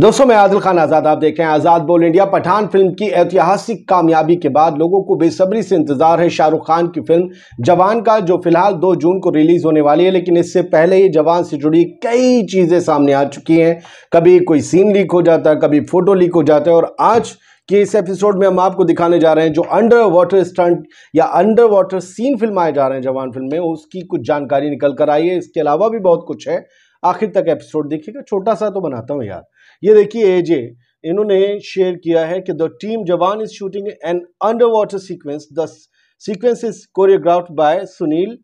दोस्तों मैं आदिल खान आज़ाद आप देख रहे हैं आज़ाद बोल इंडिया पठान फिल्म की ऐतिहासिक कामयाबी के बाद लोगों को बेसब्री से इंतज़ार है शाहरुख खान की फिल्म जवान का जो फिलहाल 2 जून को रिलीज़ होने वाली है लेकिन इससे पहले ही जवान से जुड़ी कई चीज़ें सामने आ चुकी हैं कभी कोई सीन लीक हो जाता है कभी फ़ोटो लीक हो जाता है और आज कि इस एपिसोड में हम आपको दिखाने जा रहे हैं जो अंडर वाटर स्टंट या अंडर वाटर सीन आए जा रहे हैं जवान फिल्म में उसकी कुछ जानकारी निकल कर आई है इसके अलावा भी बहुत कुछ है आखिर तक एपिसोड देखिएगा छोटा सा तो बनाता हूँ यार ये देखिए एजे इन्होंने शेयर किया है कि the team Jawan is shooting an under water sequence the sequence is choreographed by Sunil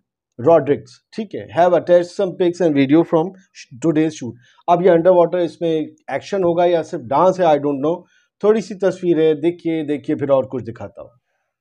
Rodrigues ठीक है have attach some pics and video from today shoot अब ये अंडर वाटर इसमें एक्शन होगा या सिर्फ डांस है आई डोंट नो थोड़ी सी तस्वीर है देखिए देखिए फिर और कुछ दिखाता हूँ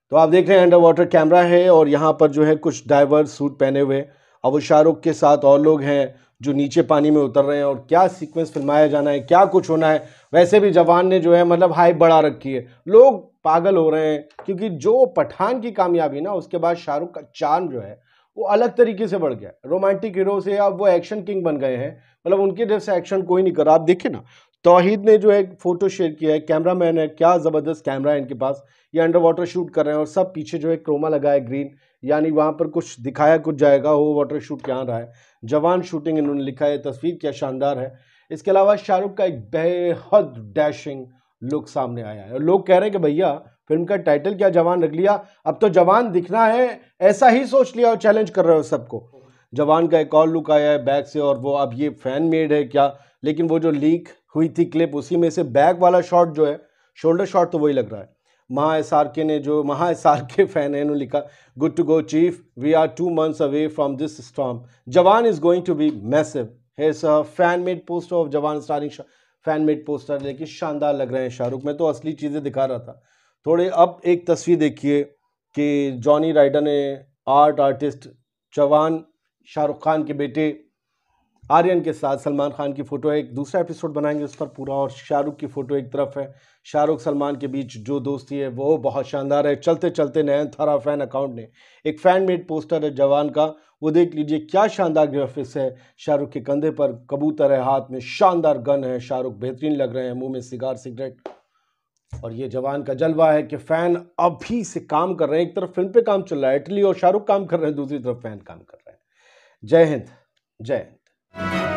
तो आप देख रहे हैं अंडर वाटर कैमरा है और यहाँ पर जो है कुछ डाइवर्स सूट पहने हुए अब वो शाहरुख के साथ और लोग हैं जो नीचे पानी में उतर रहे हैं और क्या सीक्वेंस फिल्माया जाना है क्या कुछ होना है वैसे भी जवान ने जो है मतलब हाइप बढ़ा रखी है लोग पागल हो रहे हैं क्योंकि जो पठान की कामयाबी ना उसके बाद शाहरुख का चांद जो है वो अलग तरीके से बढ़ गया रोमांटिक हीरो से अब वो एक्शन किंग बन गए हैं मतलब उनके जैसे एक्शन कोई नहीं करा आप देखिए ना तोहिद ने जो एक फोटो शेयर किया है कैमरा मैन है क्या ज़बरदस्त कैमरा है इनके पास ये अंडर वाटर शूट कर रहे हैं और सब पीछे जो है क्रोमा लगा है ग्रीन यानी वहाँ पर कुछ दिखाया कुछ जाएगा वो वाटर शूट क्या रहा है जवान शूटिंग इन्होंने लिखा है तस्वीर क्या शानदार है इसके अलावा शाहरुख का एक बेहद डैशिंग लुक सामने आया है लोग कह रहे हैं कि भैया फिल्म का टाइटल क्या जवान रख लिया अब तो जवान दिखना है ऐसा ही सोच लिया और चैलेंज कर रहे हो सबको जवान का एक और लुक आया है बैग से और वो अब ये फैन मेड है क्या लेकिन वो जो लीक हुई थी क्लिप उसी में से बैग वाला शॉट जो है शोल्डर शॉट तो वही लग रहा है महा एस आर के ने जो महा एस आर के फैन है उन्होंने लिखा good to go chief we are two months away from this storm Jawan is going to be massive here's fan made poster of Jawan starring fan made poster लेकिन शानदार लग रहे हैं शाहरुख मैं तो असली चीज़ें दिखा रहा था थोड़े अब एक तस्वीर देखिए कि जॉनी राइडर ने आर्ट आर्टिस्ट चौहान शाहरुख खान के बेटे आर्यन के साथ सलमान खान की फ़ोटो है एक दूसरा एपिसोड बनाएंगे उस पर पूरा और शाहरुख की फ़ोटो एक तरफ है शाहरुख सलमान के बीच जो दोस्ती है वो बहुत शानदार है चलते चलते नयन थारा फैन अकाउंट ने एक फ़ैन मेड पोस्टर है जवान का वो देख लीजिए क्या शानदार ग्राफिक्स है शाहरुख के कंधे पर कबूतर है हाथ में शानदार गन है शाहरुख बेहतरीन लग रहे हैं मुँह में सिगार सिगरेट और ये जवान का जलवा है कि फ़ैन अभी से काम कर रहे हैं एक तरफ फिल्म पे काम चल रहा है इटली और शाहरुख काम कर रहे हैं दूसरी तरफ फ़ैन काम कर रहे हैं जय हिंद जय हिंद